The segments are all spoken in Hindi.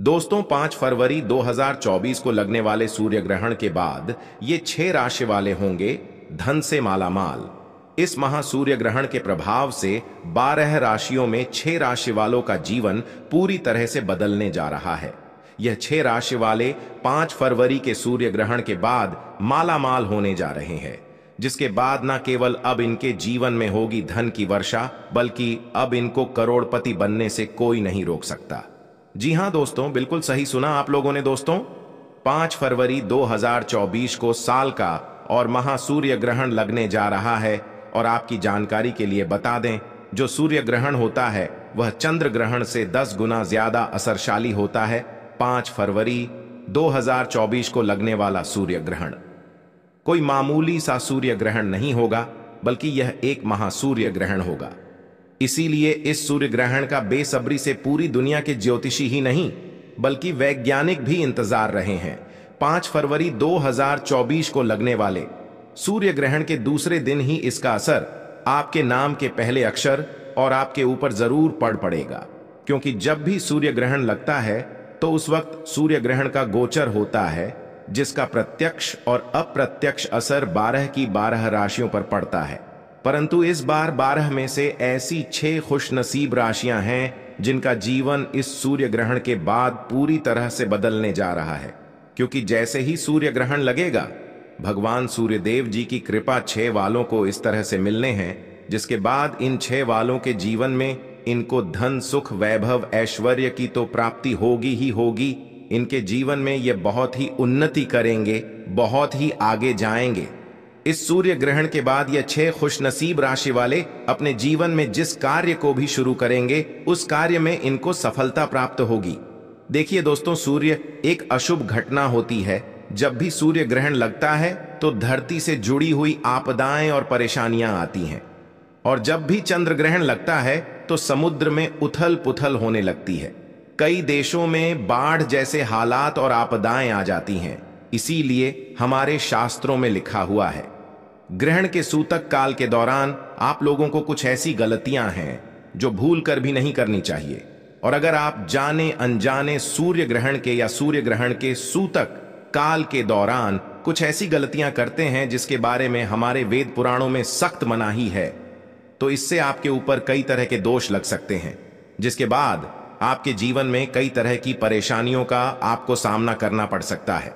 दोस्तों पांच फरवरी 2024 को लगने वाले सूर्य ग्रहण के बाद ये छह राशि वाले होंगे धन से मालामाल इस महा सूर्य ग्रहण के प्रभाव से बारह राशियों में छह राशि वालों का जीवन पूरी तरह से बदलने जा रहा है यह छह राशि वाले पांच फरवरी के सूर्य ग्रहण के बाद मालामाल होने जा रहे हैं जिसके बाद न केवल अब इनके जीवन में होगी धन की वर्षा बल्कि अब इनको करोड़पति बनने से कोई नहीं रोक सकता जी हां दोस्तों बिल्कुल सही सुना आप लोगों ने दोस्तों पांच फरवरी 2024 को साल का और महासूर्य ग्रहण लगने जा रहा है और आपकी जानकारी के लिए बता दें जो सूर्य ग्रहण होता है वह चंद्र ग्रहण से दस गुना ज्यादा असरशाली होता है पांच फरवरी 2024 को लगने वाला सूर्य ग्रहण कोई मामूली सा सूर्य ग्रहण नहीं होगा बल्कि यह एक महासूर्य ग्रहण होगा इसीलिए इस सूर्य ग्रहण का बेसब्री से पूरी दुनिया के ज्योतिषी ही नहीं बल्कि वैज्ञानिक भी इंतजार रहे हैं पांच फरवरी 2024 को लगने वाले सूर्य ग्रहण के दूसरे दिन ही इसका असर आपके नाम के पहले अक्षर और आपके ऊपर जरूर पड़ पड़ेगा क्योंकि जब भी सूर्य ग्रहण लगता है तो उस वक्त सूर्य ग्रहण का गोचर होता है जिसका प्रत्यक्ष और अप्रत्यक्ष असर बारह की बारह राशियों पर पड़ता है परंतु इस बार बारह में से ऐसी छह खुशनसीब राशियां हैं जिनका जीवन इस सूर्य ग्रहण के बाद पूरी तरह से बदलने जा रहा है क्योंकि जैसे ही सूर्य ग्रहण लगेगा भगवान सूर्यदेव जी की कृपा छह वालों को इस तरह से मिलने हैं जिसके बाद इन छह वालों के जीवन में इनको धन सुख वैभव ऐश्वर्य की तो प्राप्ति होगी ही होगी इनके जीवन में ये बहुत ही उन्नति करेंगे बहुत ही आगे जाएंगे इस सूर्य ग्रहण के बाद यह छह खुशनसीब राशि वाले अपने जीवन में जिस कार्य को भी शुरू करेंगे उस कार्य में इनको सफलता प्राप्त होगी देखिए दोस्तों सूर्य एक अशुभ घटना होती है जब भी सूर्य ग्रहण लगता है तो धरती से जुड़ी हुई आपदाएं और परेशानियां आती हैं और जब भी चंद्र ग्रहण लगता है तो समुद्र में उथल पुथल होने लगती है कई देशों में बाढ़ जैसे हालात और आपदाएं आ जाती हैं इसीलिए हमारे शास्त्रों में लिखा हुआ है ग्रहण के सूतक काल के दौरान आप लोगों को कुछ ऐसी गलतियां हैं जो भूल कर भी नहीं करनी चाहिए और अगर आप जाने अनजाने सूर्य ग्रहण के या सूर्य ग्रहण के सूतक काल के दौरान कुछ ऐसी गलतियां करते हैं जिसके बारे में हमारे वेद पुराणों में सख्त मनाही है तो इससे आपके ऊपर कई तरह के दोष लग सकते हैं जिसके बाद आपके जीवन में कई तरह की परेशानियों का आपको सामना करना पड़ सकता है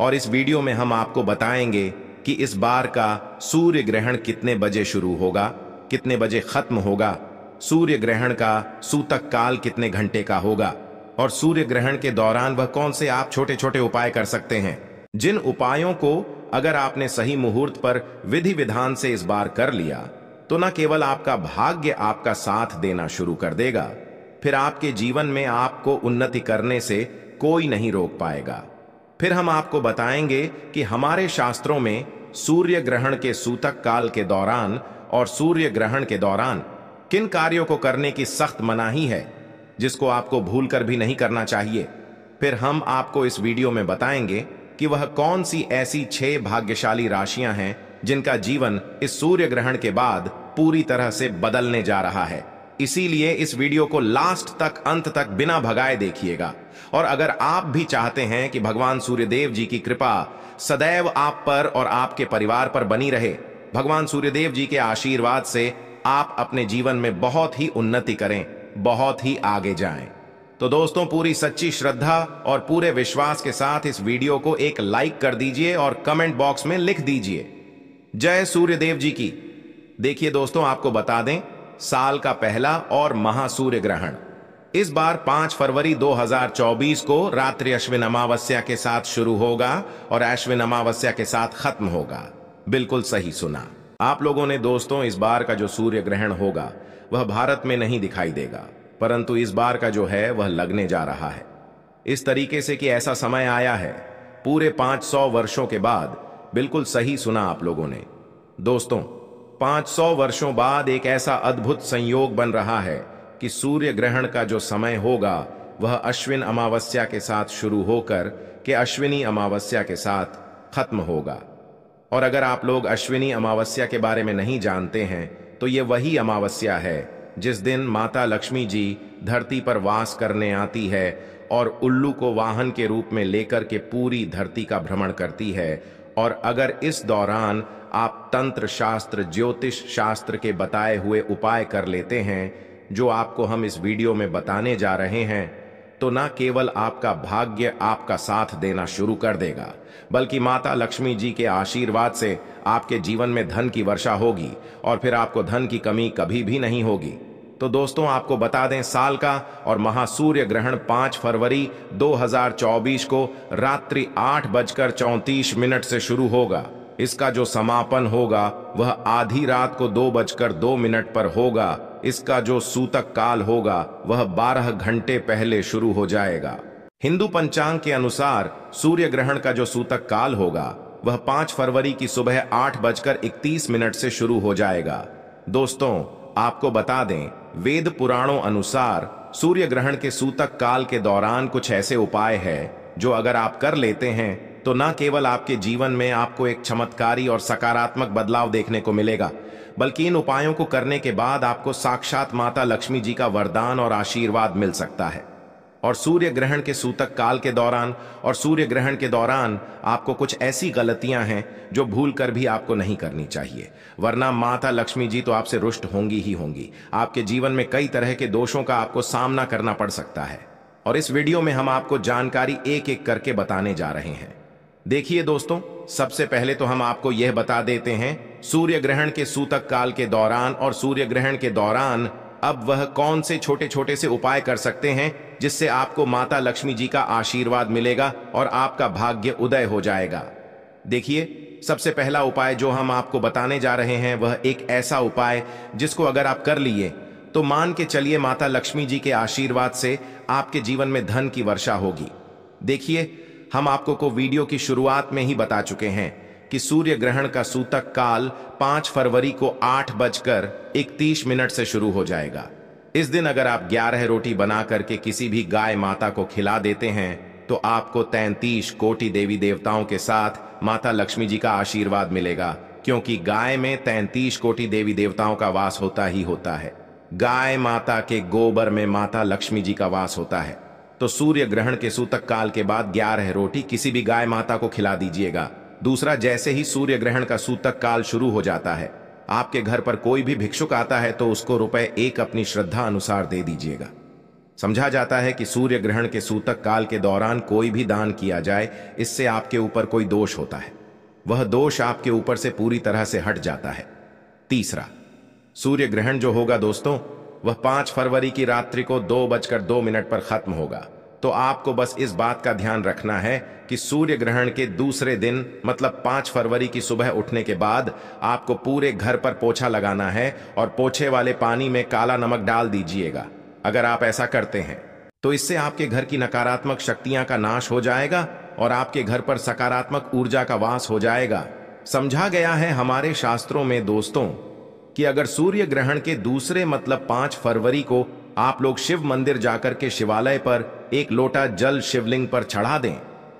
और इस वीडियो में हम आपको बताएंगे कि इस बार का सूर्य ग्रहण कितने बजे शुरू होगा कितने बजे खत्म होगा सूर्य ग्रहण का सूतक काल कितने घंटे का होगा और सूर्य ग्रहण के दौरान वह कौन से आप छोटे छोटे उपाय कर सकते हैं जिन उपायों को अगर आपने सही मुहूर्त पर विधि विधान से इस बार कर लिया तो न केवल आपका भाग्य आपका साथ देना शुरू कर देगा फिर आपके जीवन में आपको उन्नति करने से कोई नहीं रोक पाएगा फिर हम आपको बताएंगे कि हमारे शास्त्रों में सूर्य ग्रहण के सूतक काल के दौरान और सूर्य ग्रहण के दौरान किन कार्यों को करने की सख्त मनाही है जिसको आपको भूल कर भी नहीं करना चाहिए फिर हम आपको इस वीडियो में बताएंगे कि वह कौन सी ऐसी छह भाग्यशाली राशियां हैं जिनका जीवन इस सूर्य ग्रहण के बाद पूरी तरह से बदलने जा रहा है इसीलिए इस वीडियो को लास्ट तक अंत तक बिना भगाए देखिएगा और अगर आप भी चाहते हैं कि भगवान सूर्यदेव जी की कृपा सदैव आप पर और आपके परिवार पर बनी रहे भगवान सूर्यदेव जी के आशीर्वाद से आप अपने जीवन में बहुत ही उन्नति करें बहुत ही आगे जाएं। तो दोस्तों पूरी सच्ची श्रद्धा और पूरे विश्वास के साथ इस वीडियो को एक लाइक कर दीजिए और कमेंट बॉक्स में लिख दीजिए जय सूर्यदेव जी की देखिए दोस्तों आपको बता दें साल का पहला और महासूर्य ग्रहण इस बार 5 फरवरी 2024 को रात्रि अश्विन अमावस्या के साथ शुरू होगा और अश्विन अमावस्या के साथ खत्म होगा बिल्कुल सही सुना आप लोगों ने दोस्तों इस बार का जो सूर्य ग्रहण होगा वह भारत में नहीं दिखाई देगा परंतु इस बार का जो है वह लगने जा रहा है इस तरीके से कि ऐसा समय आया है पूरे 500 वर्षों के बाद बिल्कुल सही सुना आप लोगों ने दोस्तों 500 वर्षों बाद एक ऐसा अद्भुत संयोग बन रहा है कि सूर्य ग्रहण का जो समय होगा वह अश्विन अमावस्या के साथ शुरू होकर के अश्विनी अमावस्या के साथ खत्म होगा और अगर आप लोग अश्विनी अमावस्या के बारे में नहीं जानते हैं तो ये वही अमावस्या है जिस दिन माता लक्ष्मी जी धरती पर वास करने आती है और उल्लू को वाहन के रूप में लेकर के पूरी धरती का भ्रमण करती है और अगर इस दौरान आप तंत्र शास्त्र ज्योतिष शास्त्र के बताए हुए उपाय कर लेते हैं जो आपको हम इस वीडियो में बताने जा रहे हैं तो ना केवल आपका भाग्य आपका साथ देना शुरू कर देगा बल्कि माता लक्ष्मी जी के आशीर्वाद से आपके जीवन में धन की वर्षा होगी और फिर आपको धन की कमी कभी भी नहीं होगी तो दोस्तों आपको बता दें साल का और महासूर्य ग्रहण 5 फरवरी 2024 को रात्रि आठ बजकर चौंतीस मिनट से शुरू होगा इसका जो समापन होगा वह आधी रात को दो बजकर दो मिनट पर होगा इसका जो सूतक काल होगा वह बारह घंटे पहले शुरू हो जाएगा हिंदू पंचांग के अनुसार सूर्य ग्रहण का जो सूतक काल होगा वह पांच फरवरी की सुबह आठ बजकर इकतीस मिनट से शुरू हो जाएगा दोस्तों आपको बता दें वेद पुराणों अनुसार सूर्य ग्रहण के सूतक काल के दौरान कुछ ऐसे उपाय है जो अगर आप कर लेते हैं तो न केवल आपके जीवन में आपको एक चमत्कारी और सकारात्मक बदलाव देखने को मिलेगा बल्कि इन उपायों को करने के बाद आपको साक्षात माता लक्ष्मी जी का वरदान और आशीर्वाद मिल सकता है और सूर्य ग्रहण के सूतक काल के दौरान और सूर्य ग्रहण के दौरान आपको कुछ ऐसी गलतियां हैं जो भूल कर भी आपको नहीं करनी चाहिए वरना माता लक्ष्मी जी तो आपसे रुष्ट होंगी ही होंगी आपके जीवन में कई तरह के दोषों का आपको सामना करना पड़ सकता है और इस वीडियो में हम आपको जानकारी एक एक करके बताने जा रहे हैं देखिए दोस्तों सबसे पहले तो हम आपको यह बता देते हैं सूर्य ग्रहण के सूतक काल के दौरान और सूर्य ग्रहण के दौरान अब वह कौन से छोटे छोटे से उपाय कर सकते हैं जिससे आपको माता लक्ष्मी जी का आशीर्वाद मिलेगा और आपका भाग्य उदय हो जाएगा देखिए सबसे पहला उपाय जो हम आपको बताने जा रहे हैं वह एक ऐसा उपाय जिसको अगर आप कर लिए तो मान के चलिए माता लक्ष्मी जी के आशीर्वाद से आपके जीवन में धन की वर्षा होगी देखिए हम आपको को वीडियो की शुरुआत में ही बता चुके हैं कि सूर्य ग्रहण का सूतक काल 5 फरवरी को आठ बजकर इकतीस मिनट से शुरू हो जाएगा इस दिन अगर आप ग्यारह रोटी बना करके किसी भी गाय माता को खिला देते हैं तो आपको तैतीस कोटि देवी देवताओं के साथ माता लक्ष्मी जी का आशीर्वाद मिलेगा क्योंकि गाय में तैंतीस कोटि देवी देवताओं का वास होता ही होता है गाय माता के गोबर में माता लक्ष्मी जी का वास होता है तो सूर्य ग्रहण के सूतक काल के बाद ग्यारह रोटी किसी भी गाय माता को खिला दीजिएगा दूसरा जैसे ही सूर्य ग्रहण का सूतक काल शुरू हो जाता है आपके घर पर कोई भी भिक्षुक आता है तो उसको रुपए एक अपनी श्रद्धा अनुसार दे दीजिएगा समझा जाता है कि सूर्य ग्रहण के सूतक काल के दौरान कोई भी दान किया जाए इससे आपके ऊपर कोई दोष होता है वह दोष आपके ऊपर से पूरी तरह से हट जाता है तीसरा सूर्य ग्रहण जो होगा दोस्तों वह पांच फरवरी की रात्रि को दो बजकर दो मिनट पर खत्म होगा तो आपको बस इस बात का ध्यान रखना है कि सूर्य ग्रहण के दूसरे दिन मतलब पांच फरवरी की सुबह उठने के बाद आपको पूरे घर पर पोछा लगाना है और पोछे वाले पानी में काला नमक डाल दीजिएगा अगर आप ऐसा करते हैं तो इससे आपके घर की नकारात्मक शक्तियां का नाश हो जाएगा और आपके घर पर सकारात्मक ऊर्जा का वास हो जाएगा समझा गया है हमारे शास्त्रों में दोस्तों कि अगर सूर्य ग्रहण के दूसरे मतलब पांच फरवरी को आप लोग शिव मंदिर जाकर के शिवालय पर एक लोटा जल शिवलिंग पर चढ़ा दें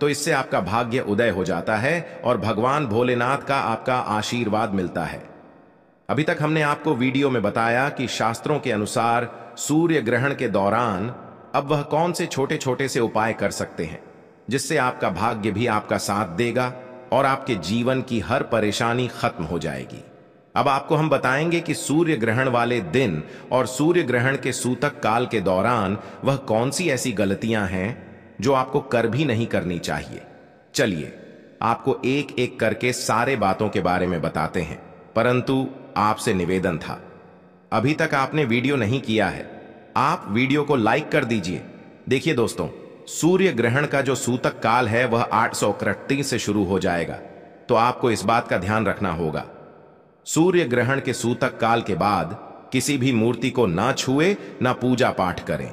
तो इससे आपका भाग्य उदय हो जाता है और भगवान भोलेनाथ का आपका आशीर्वाद मिलता है अभी तक हमने आपको वीडियो में बताया कि शास्त्रों के अनुसार सूर्य ग्रहण के दौरान अब वह कौन से छोटे छोटे से उपाय कर सकते हैं जिससे आपका भाग्य भी आपका साथ देगा और आपके जीवन की हर परेशानी खत्म हो जाएगी अब आपको हम बताएंगे कि सूर्य ग्रहण वाले दिन और सूर्य ग्रहण के सूतक काल के दौरान वह कौन सी ऐसी गलतियां हैं जो आपको कर भी नहीं करनी चाहिए चलिए आपको एक एक करके सारे बातों के बारे में बताते हैं परंतु आपसे निवेदन था अभी तक आपने वीडियो नहीं किया है आप वीडियो को लाइक कर दीजिए देखिए दोस्तों सूर्य ग्रहण का जो सूतक काल है वह आठ से शुरू हो जाएगा तो आपको इस बात का ध्यान रखना होगा सूर्य ग्रहण के सूतक काल के बाद किसी भी मूर्ति को ना छुए ना पूजा पाठ करें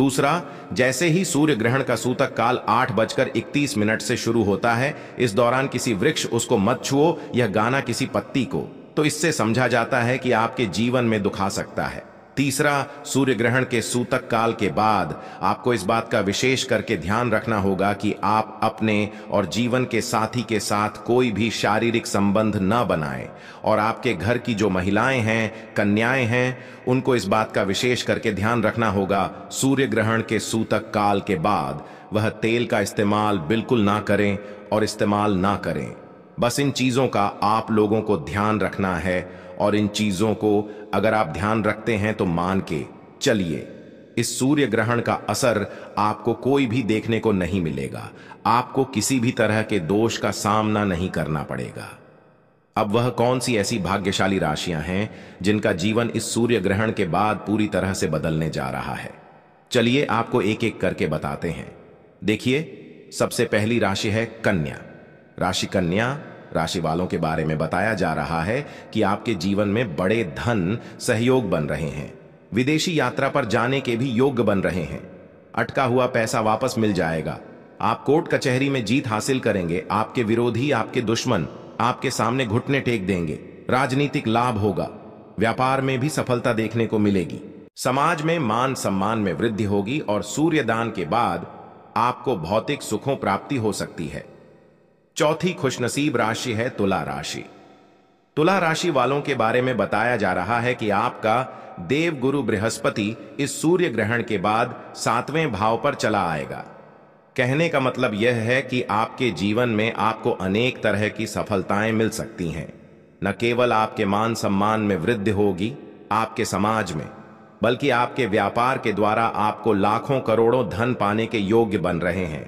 दूसरा जैसे ही सूर्य ग्रहण का सूतक काल आठ बजकर इकतीस मिनट से शुरू होता है इस दौरान किसी वृक्ष उसको मत छुओ या गाना किसी पत्ती को तो इससे समझा जाता है कि आपके जीवन में दुखा सकता है तीसरा सूर्य ग्रहण के सूतक काल के बाद आपको इस बात का विशेष करके ध्यान रखना होगा कि आप अपने और जीवन के साथी के साथ कोई भी शारीरिक संबंध न बनाएं और आपके घर की जो महिलाएं हैं कन्याएं हैं उनको इस बात का विशेष करके ध्यान रखना होगा सूर्य ग्रहण के सूतक काल के बाद वह तेल का इस्तेमाल बिल्कुल ना करें और इस्तेमाल ना करें बस इन चीज़ों का आप लोगों को ध्यान रखना है और इन चीजों को अगर आप ध्यान रखते हैं तो मान के चलिए इस सूर्य ग्रहण का असर आपको कोई भी देखने को नहीं मिलेगा आपको किसी भी तरह के दोष का सामना नहीं करना पड़ेगा अब वह कौन सी ऐसी भाग्यशाली राशियां हैं जिनका जीवन इस सूर्य ग्रहण के बाद पूरी तरह से बदलने जा रहा है चलिए आपको एक एक करके बताते हैं देखिए सबसे पहली राशि है कन्या राशि कन्या राशि वालों के बारे में बताया जा रहा है कि आपके जीवन में बड़े धन सहयोग बन रहे हैं विदेशी यात्रा पर जाने के भी योग्य बन रहे हैं अटका हुआ पैसा वापस मिल जाएगा आप कोर्ट कचहरी में जीत हासिल करेंगे आपके विरोधी आपके दुश्मन आपके सामने घुटने टेक देंगे राजनीतिक लाभ होगा व्यापार में भी सफलता देखने को मिलेगी समाज में मान सम्मान में वृद्धि होगी और सूर्यदान के बाद आपको भौतिक सुखों प्राप्ति हो सकती है चौथी खुशनसीब राशि है तुला राशि तुला राशि वालों के बारे में बताया जा रहा है कि आपका देव गुरु बृहस्पति इस सूर्य ग्रहण के बाद सातवें भाव पर चला आएगा कहने का मतलब यह है कि आपके जीवन में आपको अनेक तरह की सफलताएं मिल सकती हैं न केवल आपके मान सम्मान में वृद्धि होगी आपके समाज में बल्कि आपके व्यापार के द्वारा आपको लाखों करोड़ों धन पाने के योग्य बन रहे हैं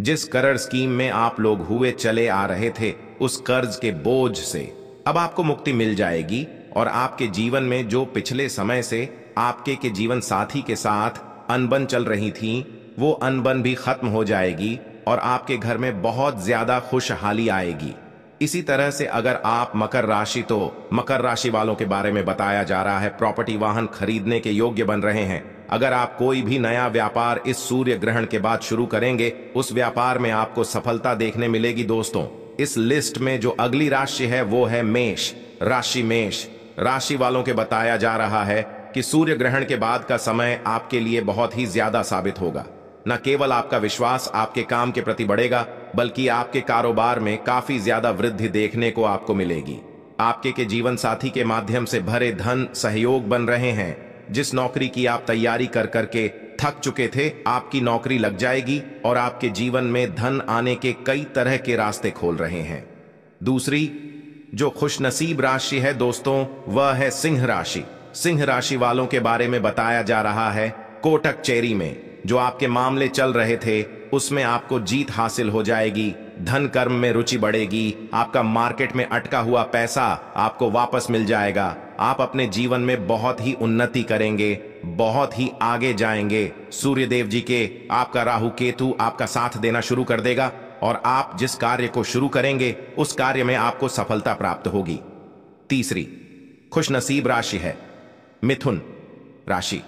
जिस कर्ज स्कीम में आप लोग हुए चले आ रहे थे उस कर्ज के बोझ से अब आपको मुक्ति मिल जाएगी और आपके जीवन में जो पिछले समय से आपके के जीवन साथी के साथ अनबन चल रही थी वो अनबन भी खत्म हो जाएगी और आपके घर में बहुत ज्यादा खुशहाली आएगी इसी तरह से अगर आप मकर राशि तो मकर राशि वालों के बारे में बताया जा रहा है प्रॉपर्टी वाहन खरीदने के योग्य बन रहे हैं अगर आप कोई भी नया व्यापार इस सूर्य ग्रहण के बाद शुरू करेंगे उस व्यापार में आपको सफलता देखने मिलेगी दोस्तों इस लिस्ट में जो अगली राशि है वो है मेष राशि मेष राशि वालों के बताया जा रहा है कि सूर्य ग्रहण के बाद का समय आपके लिए बहुत ही ज्यादा साबित होगा न केवल आपका विश्वास आपके काम के प्रति बढ़ेगा बल्कि आपके कारोबार में काफी ज्यादा वृद्धि देखने को आपको मिलेगी आपके के जीवन साथी के माध्यम से भरे धन सहयोग बन रहे हैं जिस नौकरी की आप तैयारी कर करके थक चुके थे आपकी नौकरी लग जाएगी और आपके जीवन में धन आने के कई तरह के रास्ते खोल रहे हैं दूसरी जो खुशनसीब राशि है दोस्तों वह है सिंह राशि सिंह राशि वालों के बारे में बताया जा रहा है कोटक चेरी में जो आपके मामले चल रहे थे उसमें आपको जीत हासिल हो जाएगी धन कर्म में रुचि बढ़ेगी आपका मार्केट में अटका हुआ पैसा आपको वापस मिल जाएगा आप अपने जीवन में बहुत ही उन्नति करेंगे बहुत ही आगे जाएंगे सूर्य देव जी के आपका राहु केतु आपका साथ देना शुरू कर देगा और आप जिस कार्य को शुरू करेंगे उस कार्य में आपको सफलता प्राप्त होगी तीसरी खुशनसीब राशि है मिथुन राशि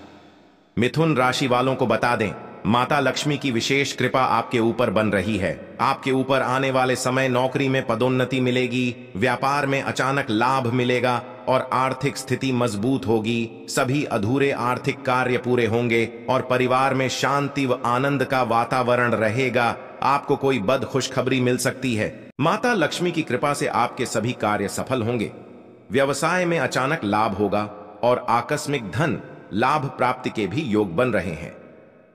मिथुन राशि वालों को बता दें माता लक्ष्मी की विशेष कृपा आपके ऊपर बन रही है आपके ऊपर आने वाले समय नौकरी में पदोन्नति मिलेगी व्यापार में अचानक लाभ मिलेगा और आर्थिक स्थिति मजबूत होगी सभी अधूरे आर्थिक कार्य पूरे होंगे और परिवार में शांति व आनंद का वातावरण रहेगा आपको कोई बद खुशखबरी मिल सकती है माता लक्ष्मी की कृपा से आपके सभी कार्य सफल होंगे व्यवसाय में अचानक लाभ होगा और आकस्मिक धन लाभ प्राप्ति के भी योग बन रहे हैं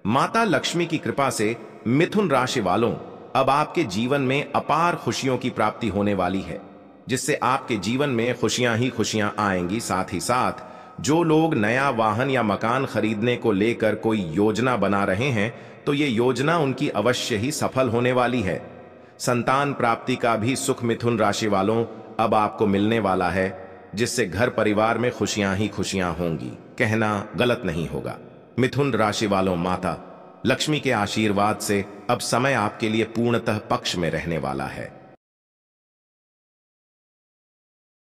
माता लक्ष्मी की कृपा से मिथुन राशि वालों अब आपके जीवन में अपार खुशियों की प्राप्ति होने वाली है जिससे आपके जीवन में खुशियां ही खुशियां आएंगी साथ ही साथ जो लोग नया वाहन या मकान खरीदने को लेकर कोई योजना बना रहे हैं तो ये योजना उनकी अवश्य ही सफल होने वाली है संतान प्राप्ति का भी सुख मिथुन राशि वालों अब आपको मिलने वाला है जिससे घर परिवार में खुशियां ही खुशियां होंगी कहना गलत नहीं होगा मिथुन राशि वालों माता लक्ष्मी के आशीर्वाद से अब समय आपके लिए पूर्णतः पक्ष में रहने वाला है